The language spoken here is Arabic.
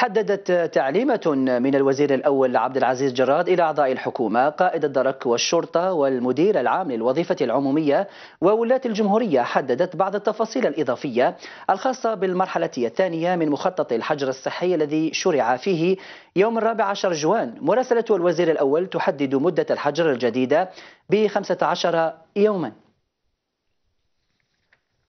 حددت تعليمة من الوزير الأول عبد العزيز جراد إلى أعضاء الحكومة قائد الدرك والشرطة والمدير العام للوظيفة العمومية وولاة الجمهورية حددت بعض التفاصيل الإضافية الخاصة بالمرحلة الثانية من مخطط الحجر الصحي الذي شرع فيه يوم الرابع عشر جوان مراسلة الوزير الأول تحدد مدة الحجر الجديدة ب 15 يوماً